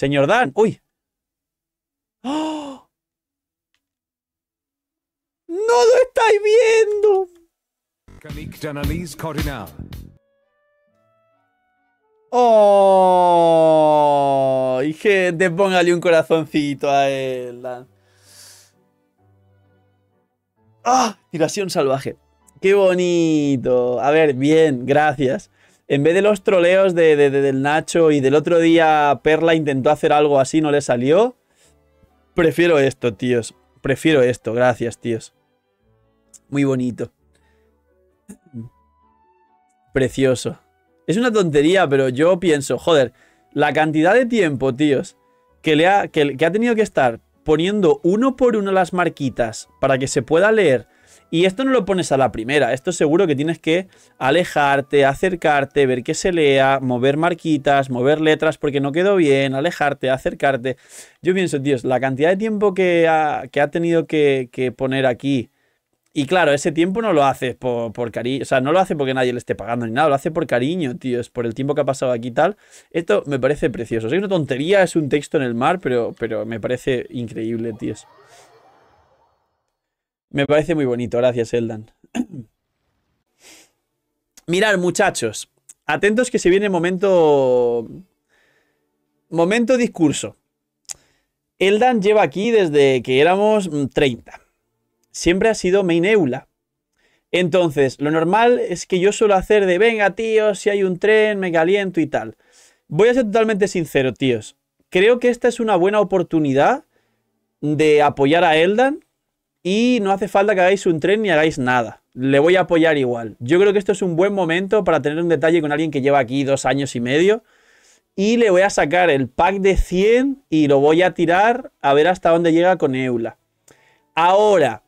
Señor Dan, uy. ¡No lo estáis viendo! ¡Oh! Y gente, póngale un corazoncito a él, Dan. ¡Ah! Tiración salvaje. ¡Qué bonito! A ver, bien, gracias en vez de los troleos del Nacho y del otro día Perla intentó hacer algo así, no le salió, prefiero esto, tíos. Prefiero esto, gracias, tíos. Muy bonito. Precioso. Es una tontería, pero yo pienso, joder, la cantidad de tiempo, tíos, que, le que ha tenido que estar poniendo uno por uno las marquitas para que se pueda leer y esto no lo pones a la primera, esto seguro que tienes que alejarte, acercarte, ver que se lea, mover marquitas, mover letras porque no quedó bien, alejarte, acercarte. Yo pienso, Dios, la cantidad de tiempo que ha, ha tenido que, poner aquí. Y claro, ese tiempo no lo hace por, cariño, o sea, no lo hace porque nadie le esté pagando ni nada, lo hace por cariño, tíos, por el tiempo que ha pasado aquí y tal. Esto me parece precioso. Es una tontería, es un texto en el mar, pero, pero me parece increíble, tíos. Me parece muy bonito, gracias Eldan. Mirad, muchachos, atentos que se viene momento... Momento discurso. Eldan lleva aquí desde que éramos 30. Mm, Siempre ha sido main Eula. Entonces, lo normal es que yo suelo hacer de, venga, tío, si hay un tren, me caliento y tal. Voy a ser totalmente sincero, tíos. Creo que esta es una buena oportunidad de apoyar a Eldan y no hace falta que hagáis un tren ni hagáis nada. Le voy a apoyar igual. Yo creo que esto es un buen momento para tener un detalle con alguien que lleva aquí dos años y medio. Y le voy a sacar el pack de 100 y lo voy a tirar a ver hasta dónde llega con Eula. Ahora,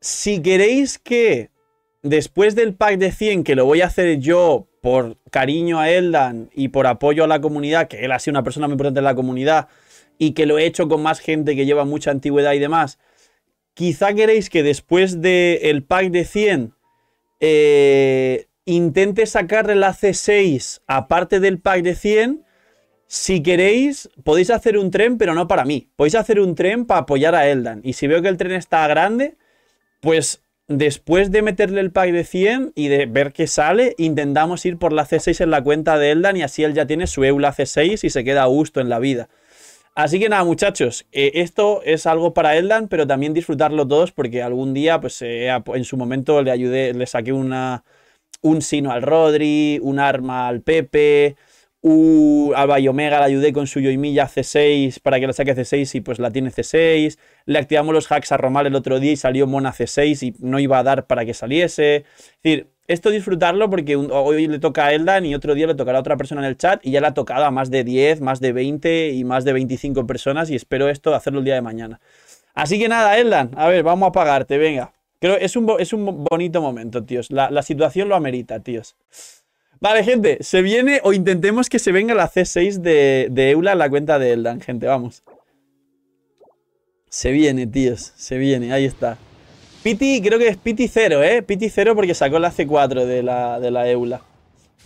si queréis que después del pack de 100, que lo voy a hacer yo por cariño a Eldan y por apoyo a la comunidad, que él ha sido una persona muy importante en la comunidad y que lo he hecho con más gente que lleva mucha antigüedad y demás, Quizá queréis que después del pack de 100 eh, intente sacarle la C6 aparte del pack de 100. Si queréis, podéis hacer un tren, pero no para mí. Podéis hacer un tren para apoyar a Eldan. Y si veo que el tren está grande, pues después de meterle el pack de 100 y de ver que sale, intentamos ir por la C6 en la cuenta de Eldan y así él ya tiene su Eula C6 y se queda a gusto en la vida. Así que nada, muchachos, eh, esto es algo para Eldan, pero también disfrutarlo todos porque algún día, pues eh, en su momento le ayudé, le saqué una, un sino al Rodri, un arma al Pepe, a al Bayomega le ayudé con su Yoimilla C6 para que la saque C6 y pues la tiene C6. Le activamos los hacks a Romal el otro día y salió Mona C6 y no iba a dar para que saliese. Es decir, esto disfrutarlo porque hoy le toca a Eldan y otro día le tocará a otra persona en el chat y ya la ha tocado a más de 10, más de 20 y más de 25 personas y espero esto hacerlo el día de mañana. Así que nada, Eldan, a ver, vamos a pagarte, venga. Creo es un, es un bonito momento, tíos. La, situación lo amerita, tíos. Vale, gente, se viene o intentemos que se venga la C6 de, de Eula en la cuenta de Eldan, gente, vamos. Se viene, tíos, se viene, ahí está. Pity, creo que es Piti 0, ¿eh? Piti 0 porque sacó la C4 de la, Eula. E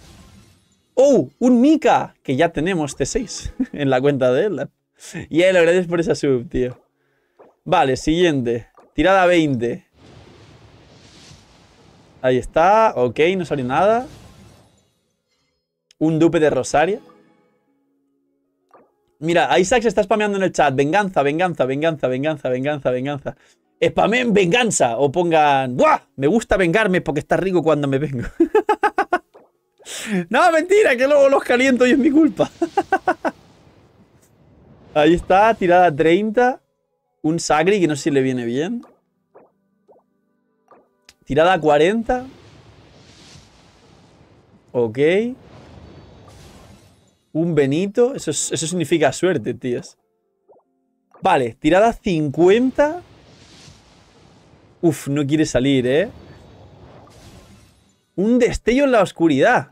¡Oh! ¡Un Mika! Que ya tenemos T6 en la cuenta de él. Y él, gracias por esa sub, tío. Vale, siguiente. Tirada 20. Ahí está. Ok, no salió nada. Un dupe de Rosaria. Mira, Isaac se está spameando en el chat. Venganza, venganza, venganza, venganza, venganza, venganza spamen venganza o pongan, ¡buah! Me gusta vengarme porque está rico cuando me vengo. no, mentira, que luego los caliento y es mi culpa. Ahí está, tirada 30. Un Sagri que no sé si le viene bien. Tirada 40. Ok. Un Benito. Eso, significa suerte, tías. Vale, tirada 50. Uf, no quiere salir, ¿eh? Un destello en la oscuridad.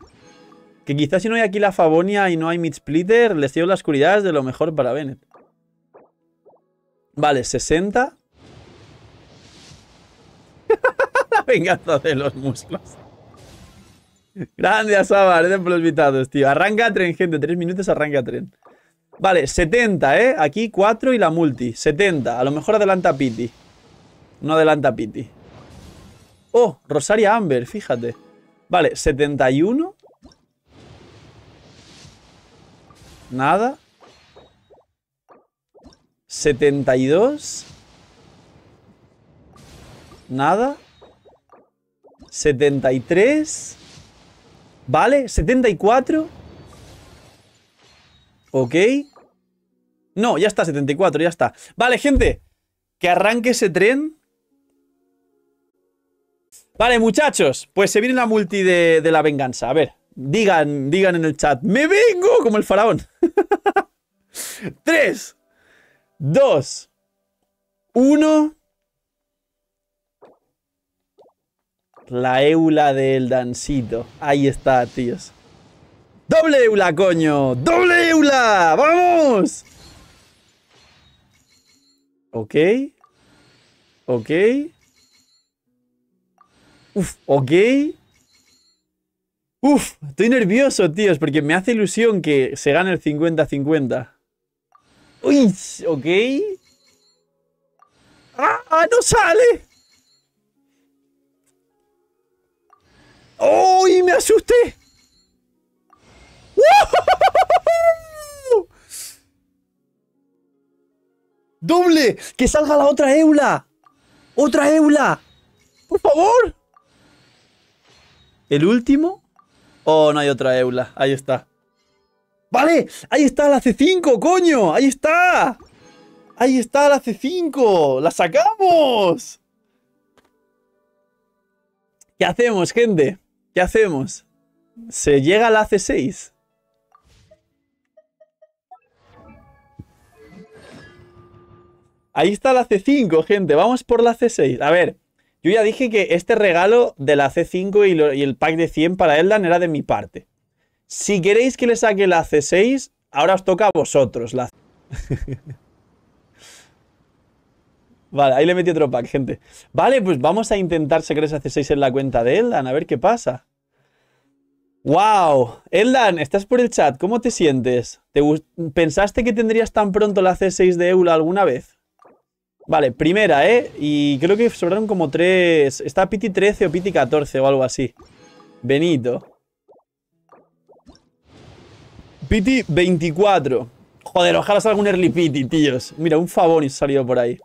Que quizás si no hay aquí la Favonia y no hay Mid Splitter, el destello en la oscuridad es de lo mejor para Bennett. Vale, 60. la venganza de los muslos. Grande a gracias de los invitados, tío. Arranca tren, gente. Tres minutos arranca tren. Vale, 70, ¿eh? Aquí 4 y la multi. 70. A lo mejor adelanta Pity. No adelanta Piti. Oh, Rosaria Amber, fíjate. Vale, 71. Nada. 72. Nada. 73. Vale, 74. Ok. No, ya está, 74, ya está. Vale, gente. Que arranque ese tren. Vale, muchachos, pues se viene la multi de, la venganza. A ver, digan, digan en el chat, me vengo como el faraón. Tres, dos, uno. La eula del dancito. Ahí está, tíos. ¡Doble eula, coño! ¡Doble eula! ¡Vamos! Ok. Ok. Uf, ok. Uf, estoy nervioso, tíos, porque me hace ilusión que se gane el 50-50. Uy, ok. ¡Ah, no sale! ¡Uy, me asusté! ¡Doble! ¡Que salga la otra Eula! ¡Otra Eula! ¡Por favor! ¿El último? Oh, no hay otra Eula. Ahí está. ¡Vale! ¡Ahí está la C5, coño! ¡Ahí está! ¡Ahí está la C5! ¡La sacamos! ¿Qué hacemos, gente? ¿Qué hacemos? Se llega a la C6. Ahí está la C5, gente. Vamos por la C6. A ver, yo ya dije que este regalo de la C5 y, el pack de 100 para Eldan era de mi parte. Si queréis que le saque la C6, ahora os toca a vosotros la Vale, ahí le metí otro pack, gente. Vale, pues vamos a intentar sacar esa C6 en la cuenta de Eldan, a ver qué pasa. ¡Wow! Eldan, estás por el chat, ¿cómo te sientes? ¿Pensaste que tendrías tan pronto la C6 de Eula alguna vez? Vale, primera, ¿eh? Y creo que sobraron como tres... Está Pity 13 o Pity 14 o algo así. Benito. Pity 24. Joder, ojalá salga un early Pity, tíos. Mira, un Favonis salido por ahí.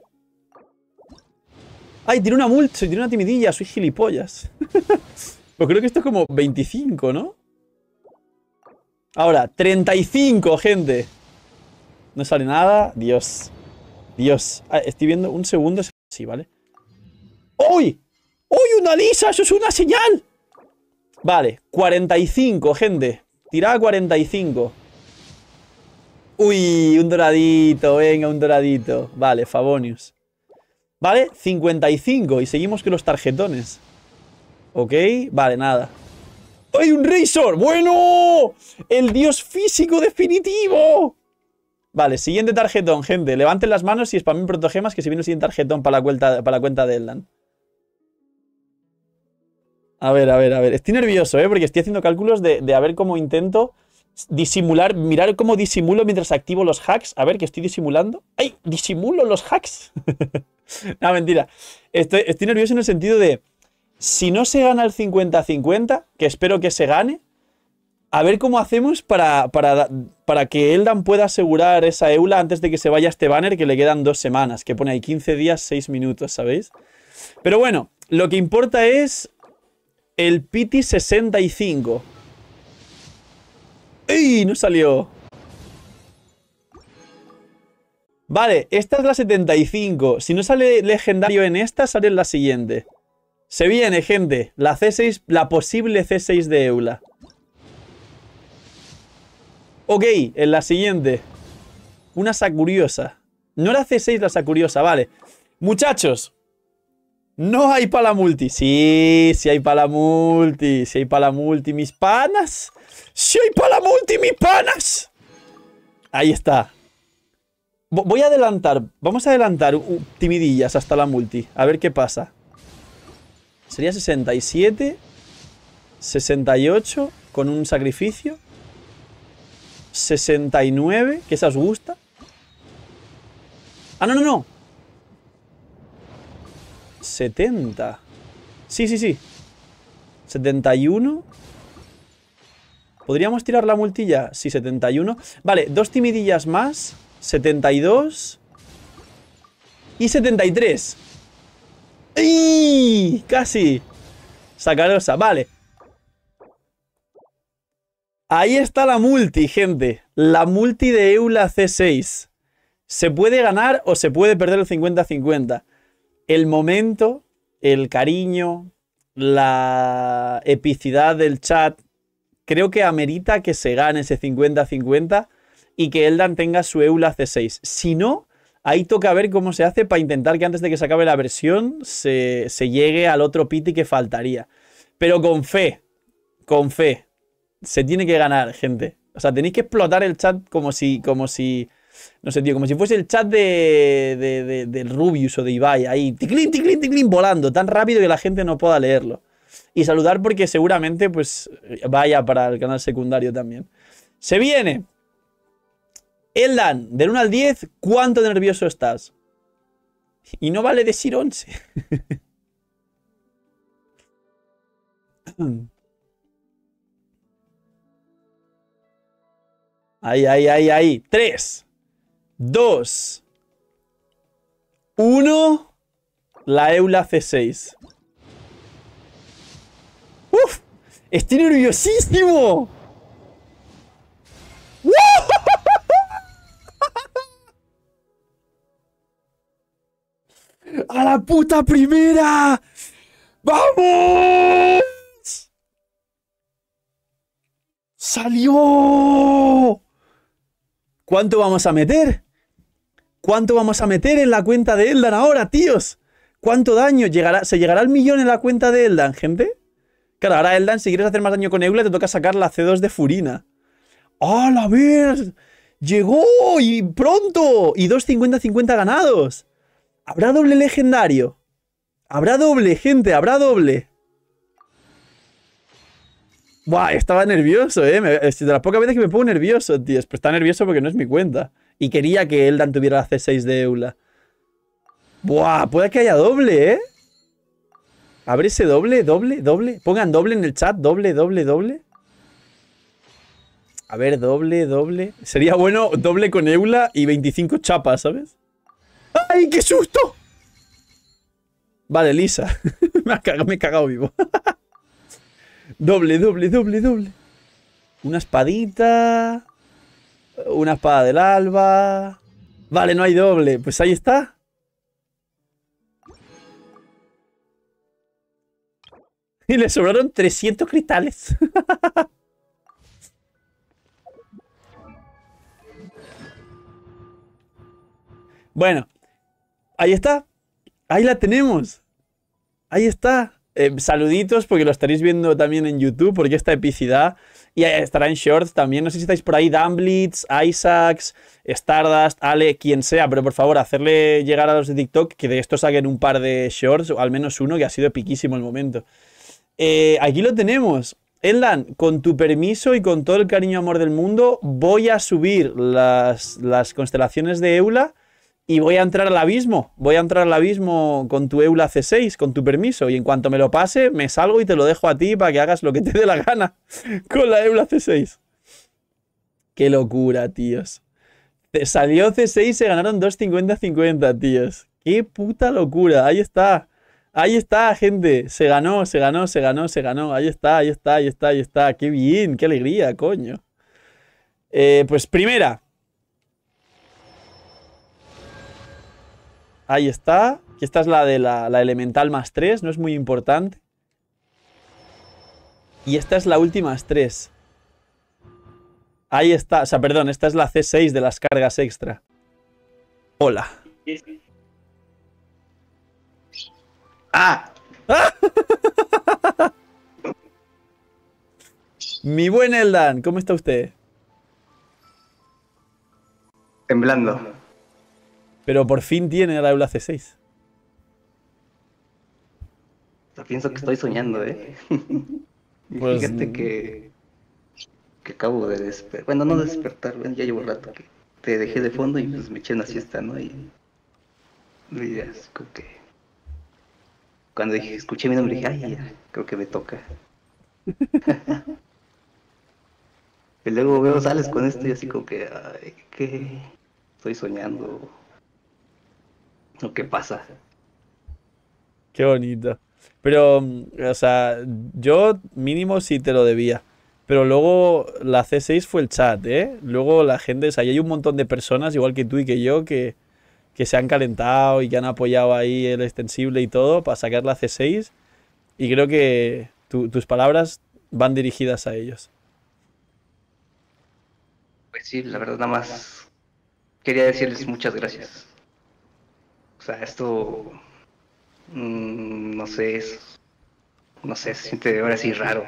¡Ay, tiene una multa! Tiene una timidilla, soy gilipollas. pues creo que esto es como 25, ¿no? Ahora, 35, gente. No sale nada. Dios. Dios, ah, estoy viendo un segundo. Sí, ¿vale? ¡Uy! ¡Uy, una lisa! ¡Eso es una señal! Vale, 45, gente. Tirada 45. Uy, un doradito, venga, un doradito. Vale, Favonius. Vale, 55. Y seguimos con los tarjetones. Ok, vale, nada. ¡Hay un Razor! ¡Bueno! ¡El dios físico definitivo! Vale, siguiente tarjetón, gente. Levanten las manos y spammen protogemas que se viene el siguiente tarjetón para la cuenta, para la cuenta de Eldan. A ver, a ver, a ver. Estoy nervioso, ¿eh? Porque estoy haciendo cálculos de, de a ver cómo intento disimular, mirar cómo disimulo mientras activo los hacks. A ver, que estoy disimulando. ¡Ay! ¿Disimulo los hacks? no, mentira. Estoy, estoy nervioso en el sentido de, si no se gana el 50-50, que espero que se gane, a ver cómo hacemos para, para, que Eldan pueda asegurar esa Eula antes de que se vaya este banner que le quedan dos semanas, que pone ahí 15 días, 6 minutos, ¿sabéis? Pero bueno, lo que importa es el Piti 65. ¡Ey! No salió. Vale, esta es la 75. Si no sale legendario en esta, sale en la siguiente. Se viene, gente. La C6, la posible C6 de Eula. Ok, en la siguiente. Una sacuriosa. No era C6 la sacuriosa, vale. Muchachos. No hay para multi. Sí, sí hay para la multi. Sí hay para multi, mis panas. Sí hay para multi, mis panas. Ahí está. Voy a adelantar. Vamos a adelantar timidillas hasta la multi. A ver qué pasa. Sería 67. 68 con un sacrificio. 69, que esa os gusta. Ah, no, no, no. 70. Sí, sí, sí. 71. ¿Podríamos tirar la multilla? Sí, 71. Vale, dos timidillas más. 72. Y 73. ¡Ey! Casi. Sacarosa. Vale. Ahí está la multi, gente. La multi de Eula C6. Se puede ganar o se puede perder el 50-50. El momento, el cariño, la epicidad del chat, creo que amerita que se gane ese 50-50 y que Eldan tenga su Eula C6. Si no, ahí toca ver cómo se hace para intentar que antes de que se acabe la versión se, se llegue al otro piti que faltaría. Pero con fe, con fe se tiene que ganar, gente. O sea, tenéis que explotar el chat como si, como si, no sé, tío, como si fuese el chat de, de, de, Rubius o de Ibai, ahí, ticlin, ticlin, ticlin, volando, tan rápido que la gente no pueda leerlo. Y saludar porque seguramente, pues, vaya para el canal secundario también. Se viene. Eldan, del 1 al 10, ¿cuánto nervioso estás? Y no vale decir 11. Ahí, ahí, ahí, ahí. Tres, dos, uno. La Eula C6. ¡Uf! ¡Estoy nerviosísimo! ¡A la puta primera! ¡Vamos! ¡Salió! ¿Cuánto vamos a meter? ¿Cuánto vamos a meter en la cuenta de Eldan ahora, tíos? ¿Cuánto daño? ¿Llegará, ¿Se llegará al millón en la cuenta de Eldan, gente? Claro, ahora Eldan, si quieres hacer más daño con Eula, te toca sacar la C2 de Furina. ¡Ah, la ver! ¡Llegó! ¡Y pronto! Y 250-50 ganados. Habrá doble legendario. Habrá doble, gente, habrá doble. Buah, estaba nervioso, ¿eh? de las pocas veces que me pongo nervioso, tío. Pero está nervioso porque no es mi cuenta. Y quería que Eldan tuviera la C6 de Eula. Buah, puede que haya doble, ¿eh? ese doble, doble, doble. Pongan doble en el chat. Doble, doble, doble. A ver, doble, doble. Sería bueno doble con Eula y 25 chapas, ¿sabes? ¡Ay, qué susto! Vale, Lisa. me, me he cagado vivo. Doble, doble, doble, doble. Una espadita. Una espada del alba. Vale, no hay doble. Pues ahí está. Y le sobraron 300 cristales. bueno, ahí está. Ahí la tenemos. Ahí está. Eh, saluditos porque lo estaréis viendo también en YouTube, porque esta epicidad. Y eh, estará en Shorts también. No sé si estáis por ahí, Dumblitz, Isaacs, Stardust, Ale, quien sea, pero por favor, hacerle llegar a los de TikTok que de esto saquen un par de Shorts, o al menos uno, que ha sido piquísimo el momento. Eh, aquí lo tenemos. Enlan, con tu permiso y con todo el cariño y amor del mundo, voy a subir las constelaciones de Eula y voy a entrar al abismo. Voy a entrar al abismo con tu Eula C6, con tu permiso. Y en cuanto me lo pase, me salgo y te lo dejo a ti para que hagas lo que te dé la gana con la Eula C6. Qué locura, tíos. salió C6 y se ganaron 250-50, tíos. Qué puta locura. Ahí está. Ahí está, gente. Se ganó, se ganó, se ganó, se ganó. Ahí está, ahí está, ahí está, ahí está. Qué bien, qué alegría, coño. Eh, pues primera, Ahí está. esta es la de la, elemental más 3, no es muy importante. Y esta es la última más 3. Ahí está. O sea, perdón, esta es la C6 de las cargas extra. Hola. ¡Ah! Mi buen Eldan, ¿cómo está usted? Temblando. Pero por fin tiene la Eula C6. pienso que estoy soñando, ¿eh? Pues, fíjate mm. que, que acabo de despertar. Bueno, no despertar, ya llevo un rato que te dejé de fondo y pues, me eché una siesta, ¿no? Y, así como que... Cuando escuché mi nombre, dije, ay, creo que me toca. y luego veo, sales con esto y así como que, ay, que estoy soñando qué pasa. Qué bonito. Pero, mm, o sea, yo mínimo sí te lo debía. Pero luego la C6 fue el chat, ¿eh? Luego la gente, o sea, hay un montón de personas, igual que tú y que yo, que, se han calentado y que han apoyado ahí el extensible y todo para sacar la C6. Y creo que tus palabras van dirigidas a ellos. Pues sí, la verdad nada más quería decirles muchas gracias. O sea, esto, mm, no sé, es, no sé, se siente ahora sí raro.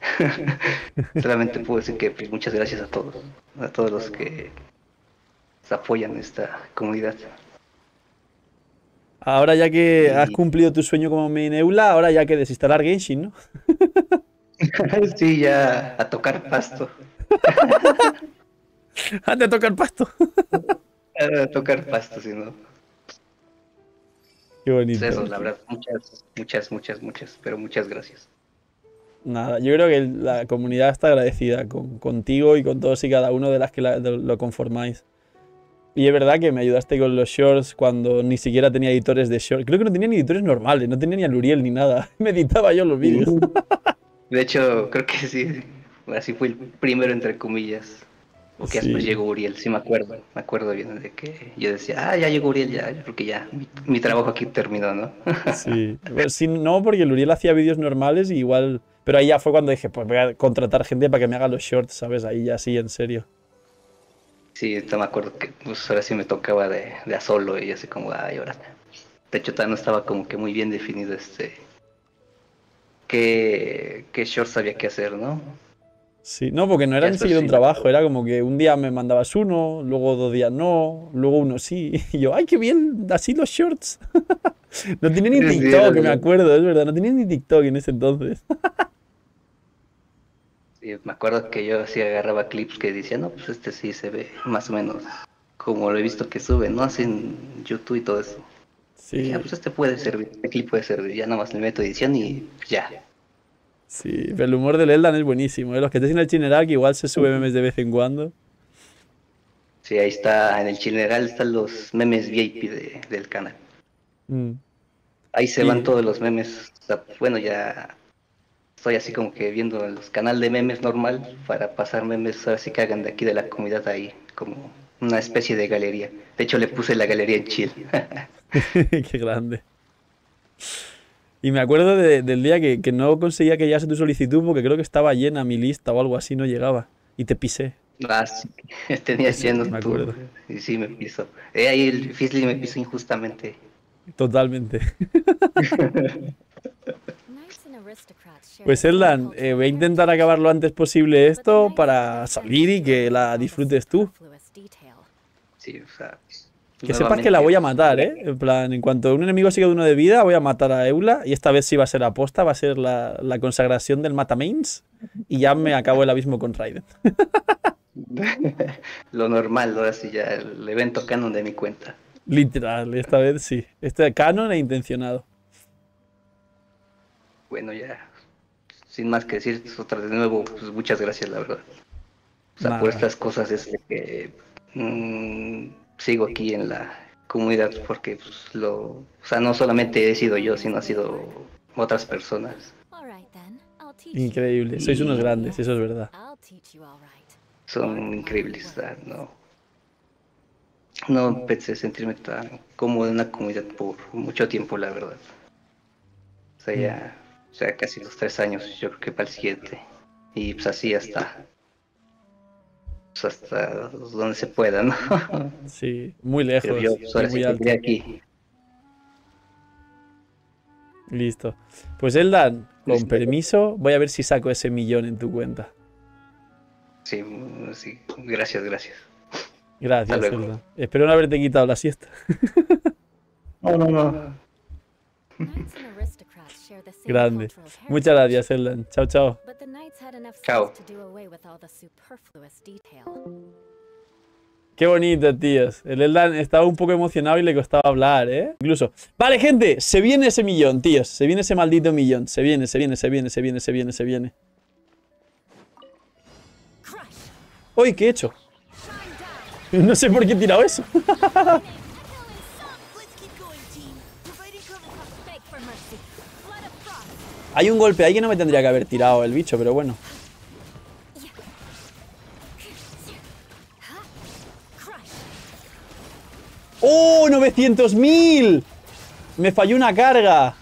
Solamente puedo decir que pues, muchas gracias a todos, a todos los que apoyan esta comunidad. Ahora ya que has cumplido tu sueño como Mineula, ahora ya que desinstalar Genshin, ¿no? sí, ya a tocar pasto. Anda a tocar pasto. a tocar pasto, si no. Qué bonito. muchas, muchas, muchas, muchas, pero muchas gracias. Nada, yo creo que la comunidad está agradecida contigo y con todos y cada uno de las que lo conformáis. Y es verdad que me ayudaste con los shorts cuando ni siquiera tenía editores de shorts. Creo que no tenía ni editores normales, no tenía ni a Luriel ni nada. Me editaba yo los vídeos. De hecho, creo que sí. Así fue el primero, entre comillas. Porque después llegó Uriel, sí me acuerdo, me acuerdo bien de que yo decía, ah, ya llegó Uriel, ya, porque ya mi, trabajo aquí terminó, ¿no? sí. sí, no, porque el Uriel hacía vídeos normales y igual, pero ahí ya fue cuando dije, pues voy a contratar gente para que me haga los shorts, ¿sabes? Ahí ya sí, en serio. Sí, esto me acuerdo que pues, ahora sí me tocaba de, a solo y así como, ay, ahora. De hecho, no estaba como que muy bien definido este, qué, qué shorts había que hacer, ¿no? Sí, no, porque no era ni siquiera un trabajo, era como que un día me mandabas uno, luego dos días no, luego uno sí. Y yo, ay, qué bien, así los shorts. no tenía ni TikTok, me acuerdo, es verdad, no tenía ni TikTok en ese entonces. sí, me acuerdo que yo así agarraba clips que decía, no, pues este sí se ve más o menos como lo he visto que sube, ¿no? Hacen YouTube y todo eso. Sí. Ah, pues este puede servir, este clip puede servir, ya nada más le meto edición y ya. Sí, el humor del Eldan es buenísimo. ¿eh? Los que te en el que igual se sube memes de vez en cuando. Sí, ahí está, en el Chineral están los memes VIP del canal. Mm. Ahí se van todos los memes. bueno, ya estoy así como que viendo el canal de memes normal para pasar memes a ver que hagan de aquí de la comunidad ahí, como una especie de galería. De hecho, le puse la galería en Chile. Qué grande. Y me acuerdo del día que, no conseguía que llegase tu solicitud porque creo que estaba llena mi lista o algo así, no llegaba. Y te pisé. Ah, sí, siendo me acuerdo. Y sí, me piso. Eh, ahí el Fizzly me piso injustamente. Totalmente. Pues Erlan, eh, voy a intentar acabar lo antes posible esto para salir y que la disfrutes tú. Sí, o que sepas que la voy a matar, ¿eh? En plan, en cuanto un enemigo siga de uno de vida, voy a matar a Eula. Y esta vez sí va a ser aposta, va a ser la, consagración del Matamains. Y ya me acabo el abismo con Raiden. lo normal, ahora sí, ya el evento canon de mi cuenta. Literal, esta vez sí. Este canon e intencionado. Bueno, ya. Sin más que decir, otra de nuevo, pues muchas gracias, la verdad. O pues, sea, por estas cosas es que. Mm, sigo aquí en la comunidad porque pues, lo, o sea, no solamente he sido yo, sino ha sido otras personas. Increíble, sois unos grandes, eso es verdad. Son increíbles, no. No a sentirme tan cómodo en una comunidad por mucho tiempo, la verdad. O sea, mm. ya, casi los tres años, yo creo que para el siguiente. Y pues así está. Pues, hasta donde se pueda, ¿no? Sí, muy lejos. yo, aquí. Listo. Pues Eldan, con permiso, voy a ver si saco ese millón en tu cuenta. Sí, sí. gracias, gracias. Gracias, Eldan. Espero no haberte quitado la siesta. No, no, no. Grande. Muchas gracias, Eldan Chao, chao. Chao. Qué bonito, tíos. El Eldan estaba un poco emocionado y le costaba hablar, ¿eh? Incluso. Vale, gente, se viene ese millón, tíos. Se viene ese maldito millón. Se viene, se viene, se viene, se viene, se viene, se viene. ¡Uy, qué he hecho! No sé por qué he tirado eso. Hay un golpe ahí que no me tendría que haber tirado el bicho, pero bueno. ¡Oh, 900.000! Me falló una carga.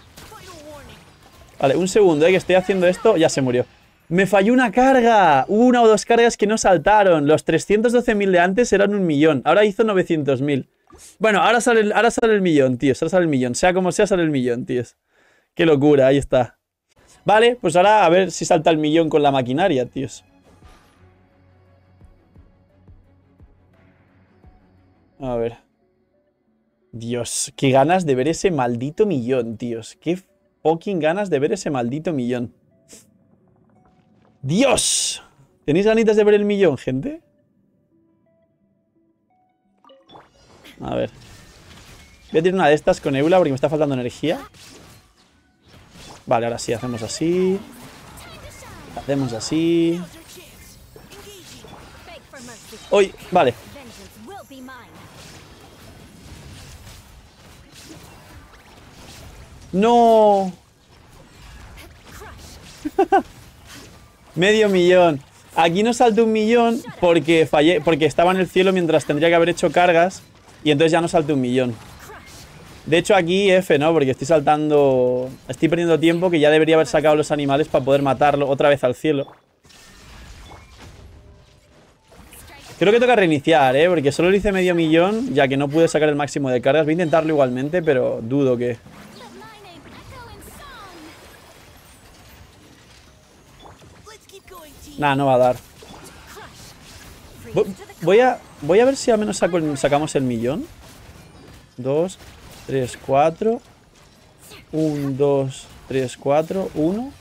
Vale, un segundo, eh, que estoy haciendo esto. Ya se murió. Me falló una carga. una o dos cargas que no saltaron. Los 312.000 de antes eran un millón. Ahora hizo 900.000. Bueno, ahora sale, ahora sale el millón, tíos. Ahora sale el millón. Sea como sea, sale el millón, tíos. Qué locura, ahí está. Vale, pues ahora a ver si salta el millón con la maquinaria, tíos. A ver. Dios, qué ganas de ver ese maldito millón, tíos. Qué fucking ganas de ver ese maldito millón. ¡Dios! ¿Tenéis ganitas de ver el millón, gente? A ver. Voy a tirar una de estas con Eula porque me está faltando energía. Vale, ahora sí, hacemos así. Hacemos así. Hoy, vale. No. Medio millón. Aquí no salte un millón porque fallé, porque estaba en el cielo mientras tendría que haber hecho cargas y entonces ya no salte un millón. De hecho, aquí F, ¿no? Porque estoy saltando... Estoy perdiendo tiempo que ya debería haber sacado los animales para poder matarlo otra vez al cielo. Creo que toca reiniciar, ¿eh? Porque solo le hice medio millón, ya que no pude sacar el máximo de cargas. Voy a intentarlo igualmente, pero dudo que... Nah, no va a dar. Voy a, voy a ver si al menos sacamos el millón. Dos, 3, 4. 1, 2, 3, 4, 1.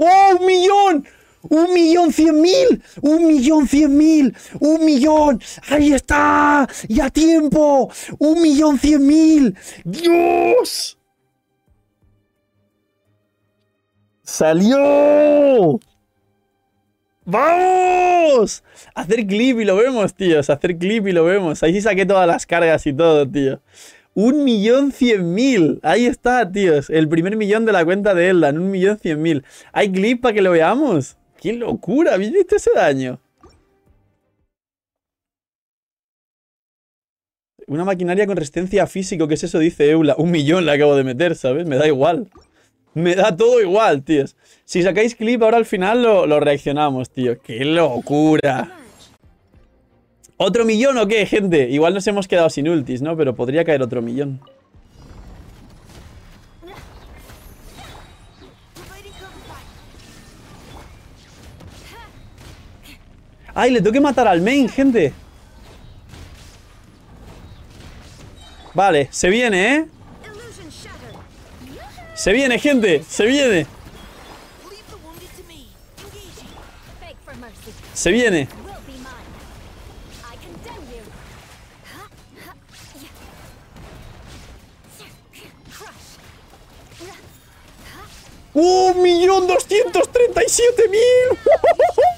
¡Oh, un millón! ¡Un millón cien mil! ¡Un millón cien mil! ¡Un millón! ¡Ahí está! ¡Y a tiempo! ¡Un millón cien mil! ¡Dios! ¡Salió! ¡Vamos! Hacer clip y lo vemos, tíos. Hacer clip y lo vemos. Ahí sí saqué todas las cargas y todo, tío. Un millón cien mil. Ahí está, tíos. El primer millón de la cuenta de Eldan. Un millón cien mil. Hay clip para que lo veamos. ¡Qué locura! ¿Habéis visto ese daño? Una maquinaria con resistencia físico. ¿Qué es eso? Dice Eula. Un millón la acabo de meter, ¿sabes? Me da igual. Me da todo igual, tíos. Si sacáis clip ahora al final lo, lo reaccionamos, tío. ¡Qué locura! ¿Otro millón o qué, gente? Igual nos hemos quedado sin ultis, ¿no? Pero podría caer otro millón. ¡Ay, le tengo que matar al main, gente! Vale, se viene, ¿eh? Se viene, gente, se viene Se viene un ¡Millón doscientos treinta y siete mil!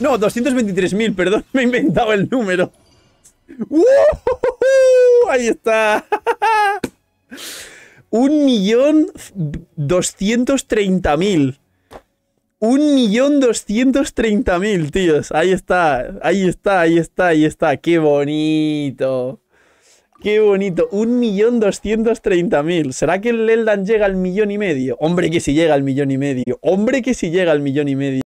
No, doscientos veintitrés mil, perdón. Me he inventado el número. ¡Uh! Ahí está. Un millón doscientos treinta mil. 1.230.000, tíos. Ahí está, ahí está, ahí está, ahí está. Qué bonito. Qué bonito. 1.230.000. ¿Será que el Eldan llega al millón y medio? Hombre que si llega al millón y medio. Hombre que si llega al millón y medio.